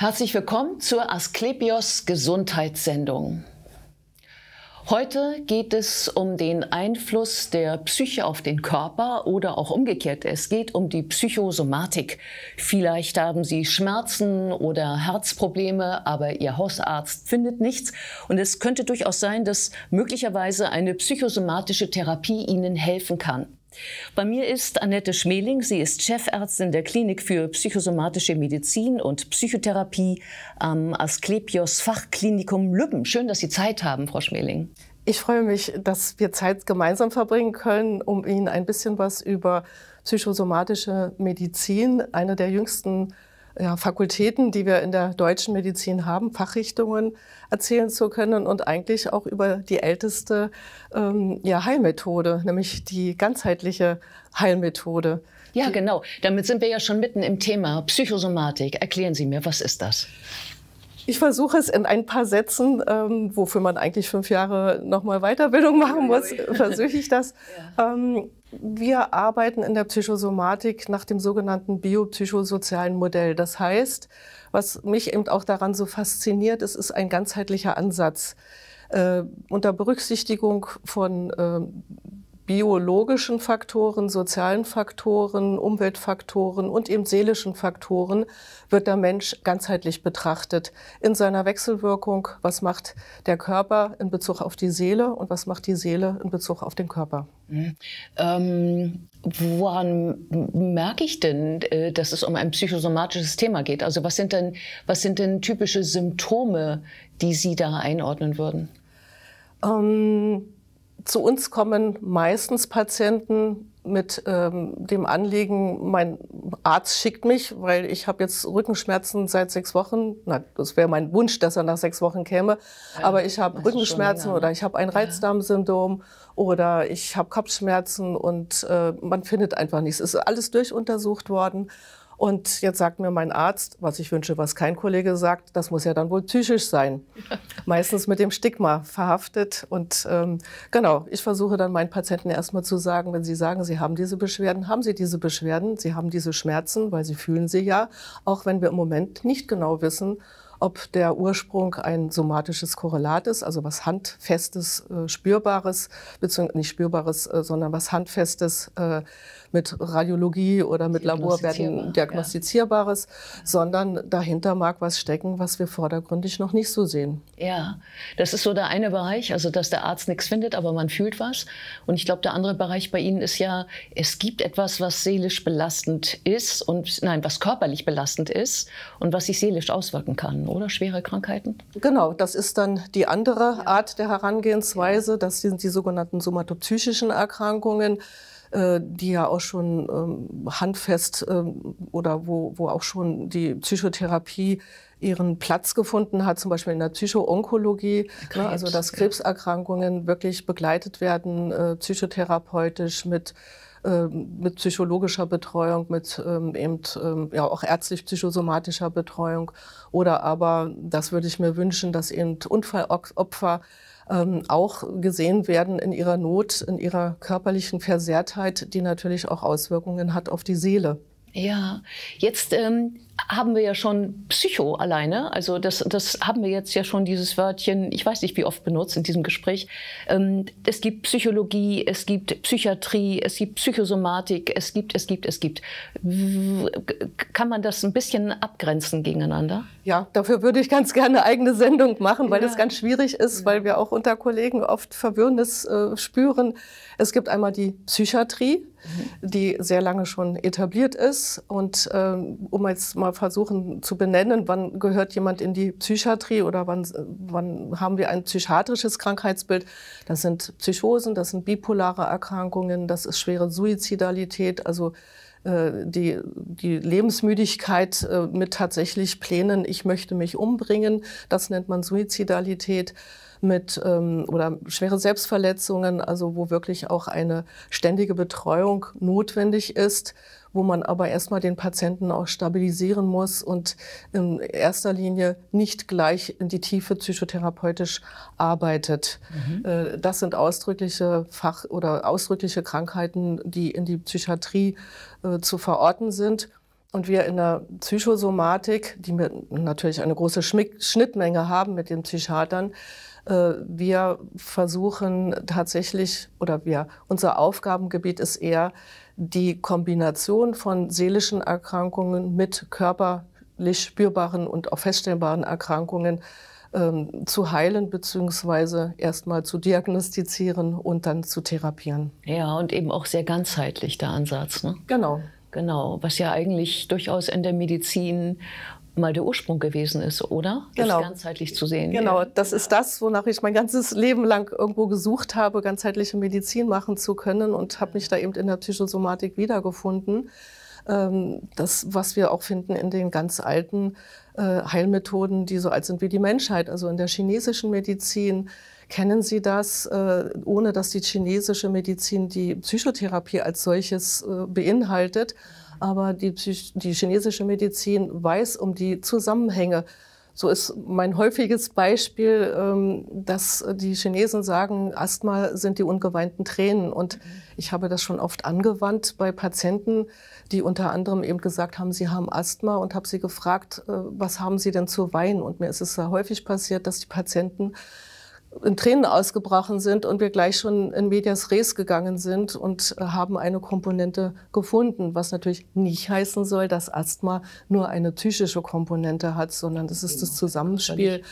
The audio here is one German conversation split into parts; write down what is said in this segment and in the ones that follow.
Herzlich willkommen zur Asklepios Gesundheitssendung. Heute geht es um den Einfluss der Psyche auf den Körper oder auch umgekehrt. Es geht um die Psychosomatik. Vielleicht haben Sie Schmerzen oder Herzprobleme, aber Ihr Hausarzt findet nichts. Und es könnte durchaus sein, dass möglicherweise eine psychosomatische Therapie Ihnen helfen kann. Bei mir ist Annette Schmeling. Sie ist Chefärztin der Klinik für psychosomatische Medizin und Psychotherapie am Asklepios Fachklinikum Lübben. Schön, dass Sie Zeit haben, Frau Schmeling. Ich freue mich, dass wir Zeit gemeinsam verbringen können, um Ihnen ein bisschen was über psychosomatische Medizin, eine der jüngsten ja, Fakultäten, die wir in der deutschen Medizin haben, Fachrichtungen erzählen zu können und eigentlich auch über die älteste ähm, ja, Heilmethode, nämlich die ganzheitliche Heilmethode. Ja, genau. Damit sind wir ja schon mitten im Thema Psychosomatik. Erklären Sie mir, was ist das? Ich versuche es in ein paar Sätzen, ähm, wofür man eigentlich fünf Jahre nochmal Weiterbildung machen muss, äh, versuche ich das. Ja. Ähm, wir arbeiten in der Psychosomatik nach dem sogenannten biopsychosozialen Modell. Das heißt, was mich eben auch daran so fasziniert, es ist ein ganzheitlicher Ansatz. Äh, unter Berücksichtigung von äh, biologischen Faktoren, sozialen Faktoren, Umweltfaktoren und eben seelischen Faktoren wird der Mensch ganzheitlich betrachtet. In seiner Wechselwirkung, was macht der Körper in Bezug auf die Seele und was macht die Seele in Bezug auf den Körper? Mhm. Ähm, woran merke ich denn, äh, dass es um ein psychosomatisches Thema geht? Also was sind denn, was sind denn typische Symptome, die Sie da einordnen würden? Ähm zu uns kommen meistens Patienten mit ähm, dem Anliegen, mein Arzt schickt mich, weil ich habe jetzt Rückenschmerzen seit sechs Wochen. Na, das wäre mein Wunsch, dass er nach sechs Wochen käme. Ja, Aber ich habe Rückenschmerzen oder ne? ich habe ein Reizdarmsyndrom ja. oder ich habe Kopfschmerzen und äh, man findet einfach nichts. Es ist alles durchuntersucht worden und jetzt sagt mir mein Arzt, was ich wünsche, was kein Kollege sagt, das muss ja dann wohl psychisch sein. Meistens mit dem Stigma verhaftet. Und ähm, genau, ich versuche dann meinen Patienten erstmal zu sagen, wenn sie sagen, sie haben diese Beschwerden, haben sie diese Beschwerden, sie haben diese Schmerzen, weil sie fühlen sie ja, auch wenn wir im Moment nicht genau wissen, ob der Ursprung ein somatisches Korrelat ist, also was handfestes, äh, spürbares, beziehungsweise nicht spürbares, äh, sondern was handfestes, äh, mit Radiologie oder mit Laborwerten Diagnostizierbares, ja. sondern dahinter mag was stecken, was wir vordergründig noch nicht so sehen. Ja, das ist so der eine Bereich, also dass der Arzt nichts findet, aber man fühlt was. Und ich glaube, der andere Bereich bei Ihnen ist ja, es gibt etwas, was seelisch belastend ist und nein, was körperlich belastend ist und was sich seelisch auswirken kann, oder? Schwere Krankheiten? Genau, das ist dann die andere ja. Art der Herangehensweise. Das sind die sogenannten somatopsychischen Erkrankungen. Äh, die ja auch schon ähm, handfest ähm, oder wo, wo auch schon die Psychotherapie ihren Platz gefunden hat, zum Beispiel in der Psychoonkologie, ne? Krebs, ne, also dass Krebserkrankungen ja. wirklich begleitet werden, äh, psychotherapeutisch mit äh, mit psychologischer Betreuung, mit ähm, eben ähm, ja auch ärztlich-psychosomatischer Betreuung oder aber, das würde ich mir wünschen, dass eben Unfallopfer ähm, auch gesehen werden in ihrer Not, in ihrer körperlichen Versehrtheit, die natürlich auch Auswirkungen hat auf die Seele. Ja, jetzt ähm, haben wir ja schon Psycho alleine. Also das, das haben wir jetzt ja schon dieses Wörtchen, ich weiß nicht wie oft benutzt in diesem Gespräch. Ähm, es gibt Psychologie, es gibt Psychiatrie, es gibt Psychosomatik, es gibt, es gibt, es gibt. Kann man das ein bisschen abgrenzen gegeneinander? Ja, dafür würde ich ganz gerne eine eigene Sendung machen, weil ja. das ganz schwierig ist, ja. weil wir auch unter Kollegen oft Verwirrendes äh, spüren. Es gibt einmal die Psychiatrie, mhm. die sehr lange schon etabliert ist und ähm, um jetzt mal mal versuchen zu benennen, wann gehört jemand in die Psychiatrie oder wann, wann haben wir ein psychiatrisches Krankheitsbild. Das sind Psychosen, das sind bipolare Erkrankungen, das ist schwere Suizidalität, also äh, die, die Lebensmüdigkeit äh, mit tatsächlich Plänen, ich möchte mich umbringen, das nennt man Suizidalität mit ähm, oder schwere Selbstverletzungen, also wo wirklich auch eine ständige Betreuung notwendig ist, wo man aber erstmal den Patienten auch stabilisieren muss und in erster Linie nicht gleich in die Tiefe psychotherapeutisch arbeitet. Mhm. Äh, das sind ausdrückliche Fach- oder ausdrückliche Krankheiten, die in die Psychiatrie äh, zu verorten sind und wir in der Psychosomatik, die natürlich eine große Schmick Schnittmenge haben mit den Psychiatern, äh, wir versuchen tatsächlich, oder wir, unser Aufgabengebiet ist eher die Kombination von seelischen Erkrankungen mit körperlich spürbaren und auch feststellbaren Erkrankungen ähm, zu heilen beziehungsweise erstmal zu diagnostizieren und dann zu therapieren. Ja, und eben auch sehr ganzheitlich der Ansatz. Ne? Genau. Genau, was ja eigentlich durchaus in der Medizin mal der Ursprung gewesen ist, oder? Genau. Das ganzheitlich zu sehen. Genau, das ist das, wonach ich mein ganzes Leben lang irgendwo gesucht habe, ganzheitliche Medizin machen zu können und habe mich da eben in der Psychosomatik wiedergefunden. Ähm, das, was wir auch finden in den ganz alten äh, Heilmethoden, die so alt sind wie die Menschheit, also in der chinesischen Medizin, Kennen Sie das, äh, ohne dass die chinesische Medizin die Psychotherapie als solches äh, beinhaltet? aber die, die chinesische Medizin weiß um die Zusammenhänge. So ist mein häufiges Beispiel, ähm, dass die Chinesen sagen, Asthma sind die ungeweinten Tränen. Und mhm. ich habe das schon oft angewandt bei Patienten, die unter anderem eben gesagt haben, sie haben Asthma und habe sie gefragt, äh, was haben sie denn zu weinen? Und mir ist es sehr häufig passiert, dass die Patienten in Tränen ausgebrochen sind und wir gleich schon in medias res gegangen sind und äh, haben eine Komponente gefunden, was natürlich nicht heißen soll, dass Asthma nur eine psychische Komponente hat, sondern das ist das genau, Zusammenspiel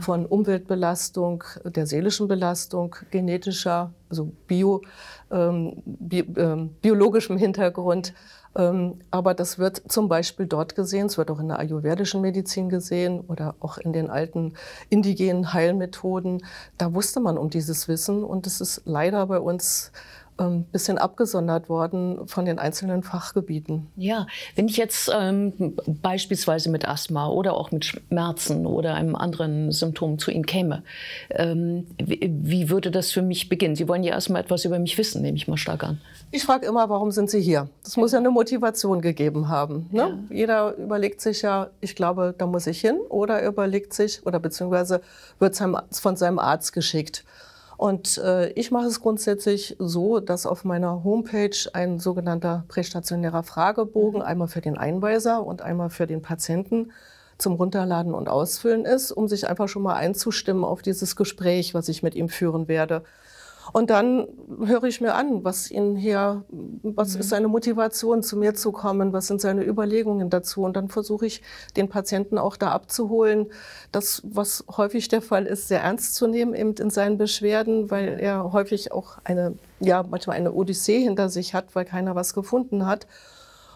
von Umweltbelastung, der seelischen Belastung, genetischer, also bio, ähm, bi, ähm, biologischem Hintergrund ähm, aber das wird zum Beispiel dort gesehen, es wird auch in der ayurvedischen Medizin gesehen oder auch in den alten indigenen Heilmethoden. Da wusste man um dieses Wissen und es ist leider bei uns ein ähm, bisschen abgesondert worden von den einzelnen Fachgebieten. Ja, wenn ich jetzt ähm, beispielsweise mit Asthma oder auch mit Schmerzen oder einem anderen Symptom zu Ihnen käme, ähm, wie, würde das für mich beginnen? Sie wollen ja erstmal etwas über mich wissen, nehme ich mal stark an. Ich frage immer, warum sind Sie hier? Das muss ja eine Motivation gegeben haben. Ne? Ja. Jeder überlegt sich ja, ich glaube, da muss ich hin oder überlegt sich oder beziehungsweise wird es von seinem Arzt geschickt. Und äh, ich mache es grundsätzlich so, dass auf meiner Homepage ein sogenannter prästationärer Fragebogen, mhm. einmal für den Einweiser und einmal für den Patienten, zum Runterladen und Ausfüllen ist, um sich einfach schon mal einzustimmen auf dieses Gespräch, was ich mit ihm führen werde. Und dann höre ich mir an, was ihn hier, was mhm. ist seine Motivation, zu mir zu kommen, was sind seine Überlegungen dazu. Und dann versuche ich, den Patienten auch da abzuholen, das, was häufig der Fall ist, sehr ernst zu nehmen eben in seinen Beschwerden, weil er häufig auch eine, ja, manchmal eine Odyssee hinter sich hat, weil keiner was gefunden hat.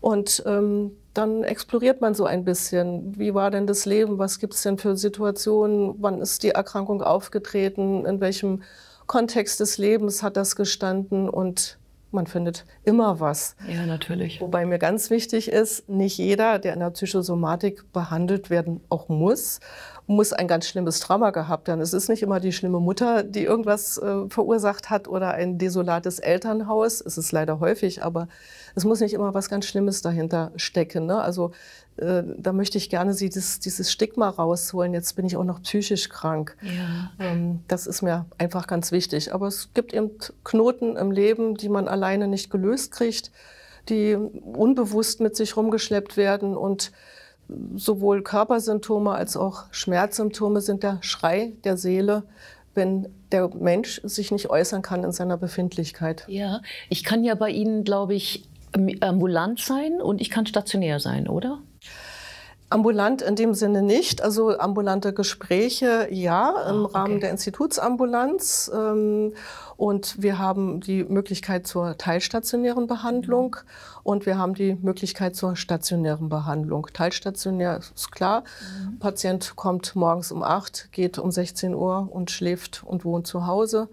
Und ähm, dann exploriert man so ein bisschen. Wie war denn das Leben? Was gibt es denn für Situationen? Wann ist die Erkrankung aufgetreten? In welchem Kontext des Lebens hat das gestanden und man findet immer was. Ja, natürlich. Wobei mir ganz wichtig ist, nicht jeder, der in der Psychosomatik behandelt werden auch muss muss ein ganz schlimmes Trauma gehabt haben. Es ist nicht immer die schlimme Mutter, die irgendwas äh, verursacht hat oder ein desolates Elternhaus. Es ist leider häufig, aber es muss nicht immer was ganz Schlimmes dahinter stecken. Ne? Also äh, da möchte ich gerne Sie das, dieses Stigma rausholen. Jetzt bin ich auch noch psychisch krank. Ja. Ähm, das ist mir einfach ganz wichtig. Aber es gibt eben Knoten im Leben, die man alleine nicht gelöst kriegt, die unbewusst mit sich rumgeschleppt werden und sowohl Körpersymptome als auch Schmerzsymptome sind der Schrei der Seele, wenn der Mensch sich nicht äußern kann in seiner Befindlichkeit. Ja, ich kann ja bei Ihnen, glaube ich, ambulant sein und ich kann stationär sein, oder? Ambulant in dem Sinne nicht. Also ambulante Gespräche, ja, im ah, okay. Rahmen der Institutsambulanz. Ähm, und wir haben die Möglichkeit zur teilstationären Behandlung mhm. und wir haben die Möglichkeit zur stationären Behandlung. Teilstationär ist klar. Mhm. Patient kommt morgens um 8, geht um 16 Uhr und schläft und wohnt zu Hause.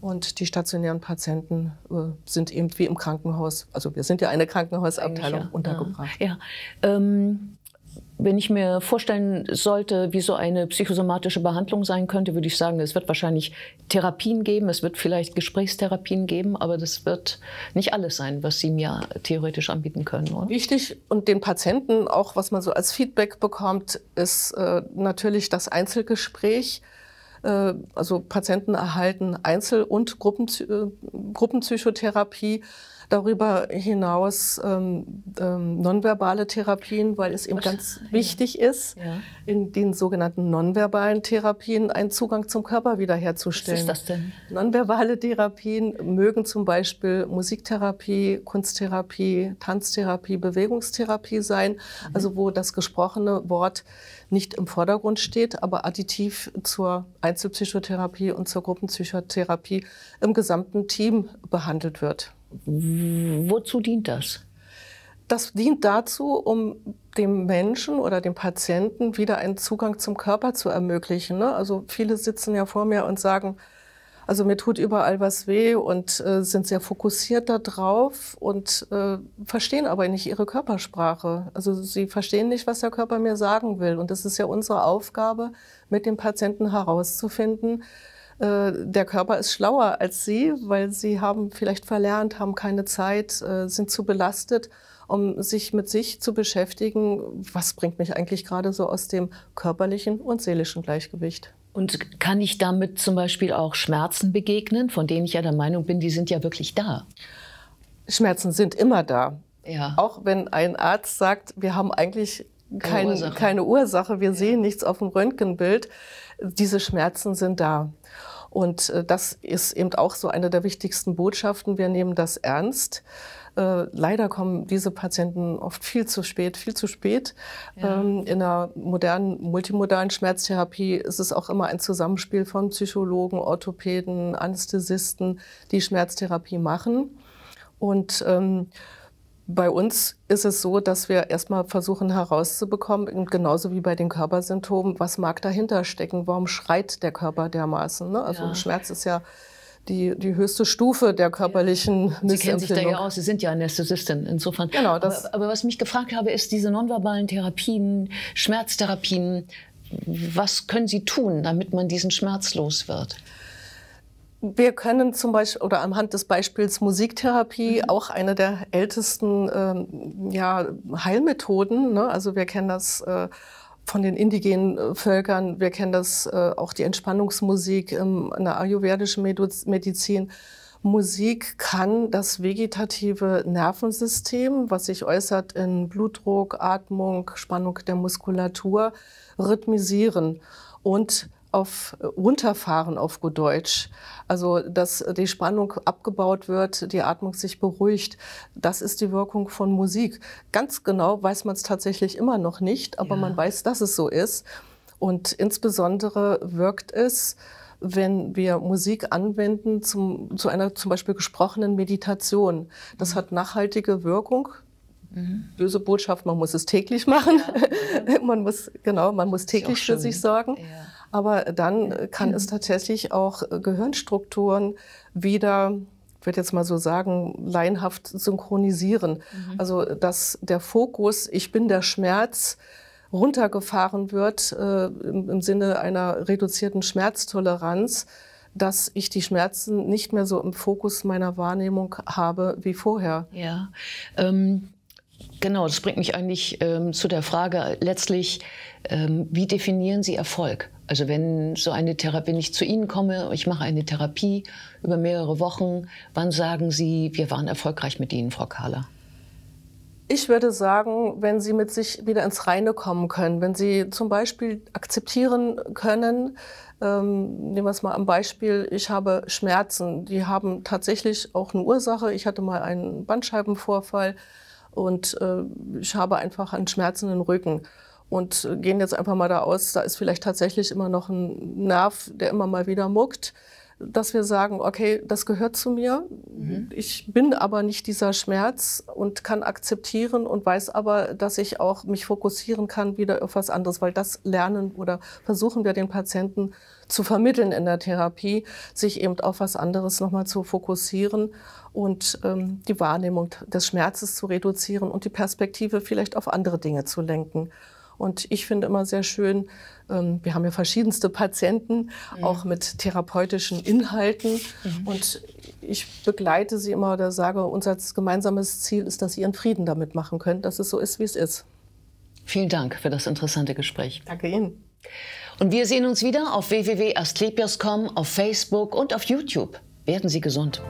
Mhm. Und die stationären Patienten äh, sind eben wie im Krankenhaus, also wir sind ja eine Krankenhausabteilung ja. untergebracht. Ja. Ähm wenn ich mir vorstellen sollte, wie so eine psychosomatische Behandlung sein könnte, würde ich sagen, es wird wahrscheinlich Therapien geben, es wird vielleicht Gesprächstherapien geben, aber das wird nicht alles sein, was Sie mir theoretisch anbieten können. Oder? Wichtig und den Patienten auch, was man so als Feedback bekommt, ist äh, natürlich das Einzelgespräch. Äh, also Patienten erhalten Einzel- und äh, Gruppenpsychotherapie. Darüber hinaus ähm, ähm, nonverbale Therapien, weil es eben ganz wichtig ist, ja. in den sogenannten nonverbalen Therapien einen Zugang zum Körper wiederherzustellen. Was ist das denn? Nonverbale Therapien mögen zum Beispiel Musiktherapie, Kunsttherapie, Tanztherapie, Bewegungstherapie sein, mhm. also wo das gesprochene Wort nicht im Vordergrund steht, aber additiv zur Einzelpsychotherapie und zur Gruppenpsychotherapie im gesamten Team behandelt wird. Wozu dient das? Das dient dazu, um dem Menschen oder dem Patienten wieder einen Zugang zum Körper zu ermöglichen. Ne? Also viele sitzen ja vor mir und sagen, also mir tut überall was weh und äh, sind sehr fokussiert darauf und äh, verstehen aber nicht ihre Körpersprache. Also sie verstehen nicht, was der Körper mir sagen will. Und das ist ja unsere Aufgabe, mit dem Patienten herauszufinden, äh, der Körper ist schlauer als sie, weil sie haben vielleicht verlernt, haben keine Zeit, äh, sind zu belastet um sich mit sich zu beschäftigen, was bringt mich eigentlich gerade so aus dem körperlichen und seelischen Gleichgewicht. Und kann ich damit zum Beispiel auch Schmerzen begegnen, von denen ich ja der Meinung bin, die sind ja wirklich da? Schmerzen sind immer da. Ja. Auch wenn ein Arzt sagt, wir haben eigentlich keine, keine, Ursache. keine Ursache. wir ja. sehen nichts auf dem Röntgenbild, diese Schmerzen sind da. Und äh, das ist eben auch so eine der wichtigsten Botschaften. Wir nehmen das ernst. Äh, leider kommen diese Patienten oft viel zu spät, viel zu spät. Ja. Ähm, in einer modernen, multimodalen Schmerztherapie ist es auch immer ein Zusammenspiel von Psychologen, Orthopäden, Anästhesisten, die Schmerztherapie machen. Und ähm, bei uns ist es so, dass wir erstmal versuchen herauszubekommen, genauso wie bei den Körpersymptomen, was mag dahinter stecken, warum schreit der Körper dermaßen. Ne? Also ja. Schmerz ist ja die, die höchste Stufe der körperlichen ja. Sie kennen sich da ja aus, Sie sind ja Anästhesistin insofern. Genau, das aber, aber was mich gefragt habe, ist diese nonverbalen Therapien, Schmerztherapien, was können Sie tun, damit man diesen Schmerz los wird? Wir können zum Beispiel oder anhand des Beispiels Musiktherapie, mhm. auch eine der ältesten ähm, ja, Heilmethoden, ne? also wir kennen das. Äh, von den indigenen äh, Völkern, wir kennen das äh, auch die Entspannungsmusik in der ayurvedischen Medizin. Musik kann das vegetative Nervensystem, was sich äußert in Blutdruck, Atmung, Spannung der Muskulatur, rhythmisieren und auf runterfahren auf gut Deutsch. Also, dass die Spannung abgebaut wird, die Atmung sich beruhigt. Das ist die Wirkung von Musik. Ganz genau weiß man es tatsächlich immer noch nicht, aber ja. man weiß, dass es so ist. Und insbesondere wirkt es, wenn wir Musik anwenden zum, zu einer zum Beispiel gesprochenen Meditation. Das mhm. hat nachhaltige Wirkung. Mhm. Böse Botschaft, man muss es täglich machen. Ja, ja. man muss, genau, man muss täglich für sich sorgen. Ja. Aber dann kann es tatsächlich auch äh, Gehirnstrukturen wieder ich würde jetzt mal so sagen, leinhaft synchronisieren. Mhm. Also, dass der Fokus, ich bin der Schmerz, runtergefahren wird äh, im, Sinne einer reduzierten Schmerztoleranz, dass ich die Schmerzen nicht mehr so im Fokus meiner Wahrnehmung habe wie vorher. Ja, ähm, Genau, das bringt mich eigentlich ähm, zu der Frage letztlich, ähm, wie definieren Sie Erfolg? Also wenn so eine Therapie, wenn ich zu Ihnen komme, ich mache eine Therapie über mehrere Wochen, wann sagen Sie, wir waren erfolgreich mit Ihnen, Frau Kahler? Ich würde sagen, wenn Sie mit sich wieder ins Reine kommen können, wenn Sie zum Beispiel akzeptieren können, ähm, nehmen wir es mal am Beispiel, ich habe Schmerzen, die haben tatsächlich auch eine Ursache. Ich hatte mal einen Bandscheibenvorfall und äh, ich habe einfach einen schmerzenden Rücken. Und äh, gehen jetzt einfach mal da aus, da ist vielleicht tatsächlich immer noch ein Nerv, der immer mal wieder muckt dass wir sagen, okay, das gehört zu mir, mhm. ich bin aber nicht dieser Schmerz und kann akzeptieren und weiß aber, dass ich auch mich fokussieren kann wieder auf was anderes, weil das lernen oder versuchen wir den Patienten zu vermitteln in der Therapie, sich eben auf was anderes nochmal zu fokussieren und ähm, die Wahrnehmung des Schmerzes zu reduzieren und die Perspektive vielleicht auf andere Dinge zu lenken. Und ich finde immer sehr schön, ähm, wir haben ja verschiedenste Patienten, mhm. auch mit therapeutischen Inhalten. Mhm. Und ich begleite sie immer oder sage, unser gemeinsames Ziel ist, dass sie ihren Frieden damit machen können, dass es so ist, wie es ist. Vielen Dank für das interessante Gespräch. Danke Ihnen. Und wir sehen uns wieder auf www.astlepios.com, auf Facebook und auf YouTube. Werden Sie gesund.